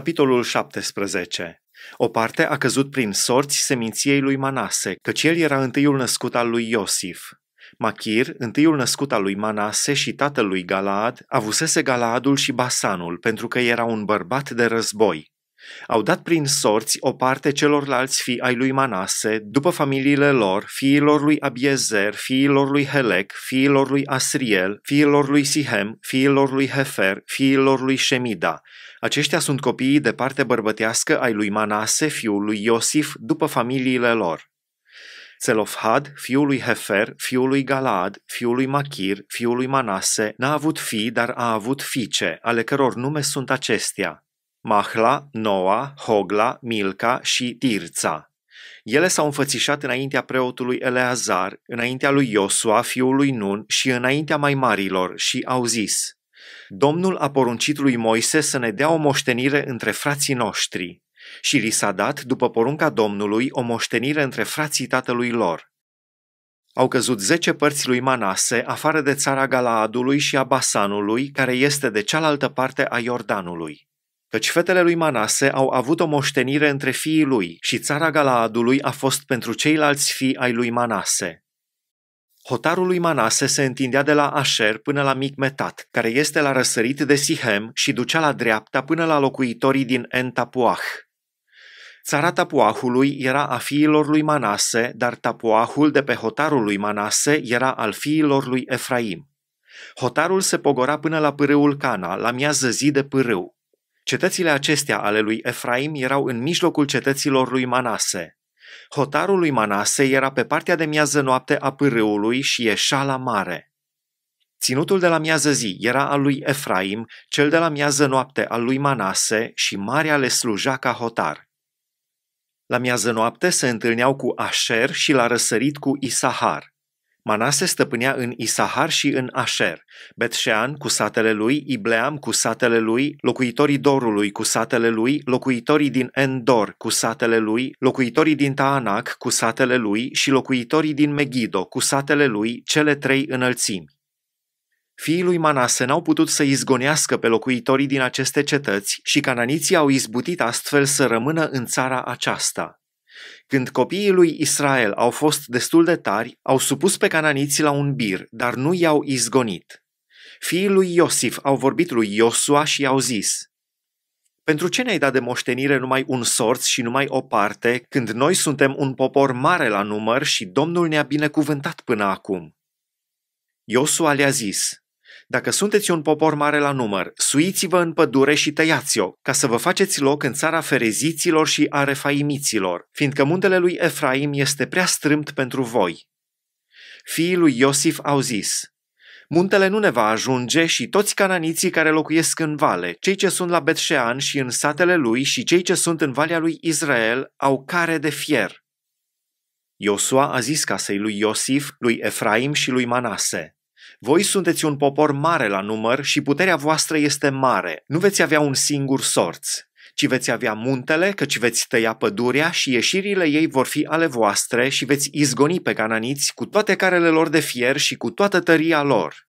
Capitolul 17 o parte a căzut prin sorți seminției lui Manase, căci el era întâiul născut al lui Iosif. Machir, întâiul născut al lui Manase și tatăl lui Galaad, avusese Galaadul și Basanul, pentru că era un bărbat de război. Au dat prin sorți o parte celorlalți fii ai lui Manase, după familiile lor, fiilor lui Abiezer, fiilor lui Helec, fiilor lui Asriel, fiilor lui Sihem, fiilor lui Hefer, fiilor lui Shemida, aceștia sunt copiii de parte bărbătească ai lui Manase, fiul lui Iosif, după familiile lor. Zelofhad, fiul lui Hefer, fiul lui Galad, fiul lui Machir, fiul lui Manase, n-a avut fii, dar a avut fiice, ale căror nume sunt acestea. Mahla, Noa, Hogla, Milca și Tirța. Ele s-au înfățișat înaintea preotului Eleazar, înaintea lui Iosua, fiul lui Nun, și înaintea mai marilor și au zis, Domnul a poruncit lui Moise să ne dea o moștenire între frații noștri și li s-a dat, după porunca Domnului, o moștenire între frații tatălui lor. Au căzut zece părți lui Manase, afară de țara Galaadului și a Basanului, care este de cealaltă parte a Iordanului. Căci fetele lui Manase au avut o moștenire între fiii lui și țara Galaadului a fost pentru ceilalți fii ai lui Manase. Hotarul lui Manase se întindea de la Asher până la Micmetat, care este la răsărit de Sihem și ducea la dreapta până la locuitorii din Entapuah. Țara Tapuahului era a fiilor lui Manase, dar Tapuahul de pe hotarul lui Manase era al fiilor lui Efraim. Hotarul se pogora până la pârâul Cana, la miază zi de pârâu. Cetățile acestea ale lui Efraim erau în mijlocul cetăților lui Manase, Hotarul lui Manase era pe partea de miază noapte a pârâului și ieșa la mare. Ținutul de la miază zi era al lui Efraim, cel de la miază noapte al lui Manase și marea le sluja ca hotar. La miază noapte se întâlneau cu Asher și la răsărit cu Isahar. Manase stăpânea în Isahar și în Asher, Betșean cu satele lui, Ibleam cu satele lui, locuitorii Dorului cu satele lui, locuitorii din Endor cu satele lui, locuitorii din Taanac cu satele lui și locuitorii din Megido cu satele lui, cele trei înălțimi. Fiii lui Manase n-au putut să izgonească pe locuitorii din aceste cetăți și cananiții au izbutit astfel să rămână în țara aceasta. Când copiii lui Israel au fost destul de tari, au supus pe cananiți la un bir, dar nu i-au izgonit. Fiii lui Iosif au vorbit lui Iosua și i-au zis, pentru ce ne-ai dat de moștenire numai un sorț și numai o parte, când noi suntem un popor mare la număr și Domnul ne-a binecuvântat până acum? Iosua le-a zis, dacă sunteți un popor mare la număr, suiți-vă în pădure și tăiați-o, ca să vă faceți loc în țara fereziților și a refaimiților, fiindcă muntele lui Efraim este prea strâmt pentru voi. Fiii lui Iosif au zis, Muntele nu ne va ajunge și toți cananiții care locuiesc în vale, cei ce sunt la Betșean și în satele lui și cei ce sunt în valea lui Israel au care de fier. Iosua a zis casei lui Iosif, lui Efraim și lui Manase, voi sunteți un popor mare la număr și puterea voastră este mare. Nu veți avea un singur sorț, ci veți avea muntele, căci veți tăia pădurea și ieșirile ei vor fi ale voastre și veți izgoni pe cananiți cu toate carele lor de fier și cu toată tăria lor.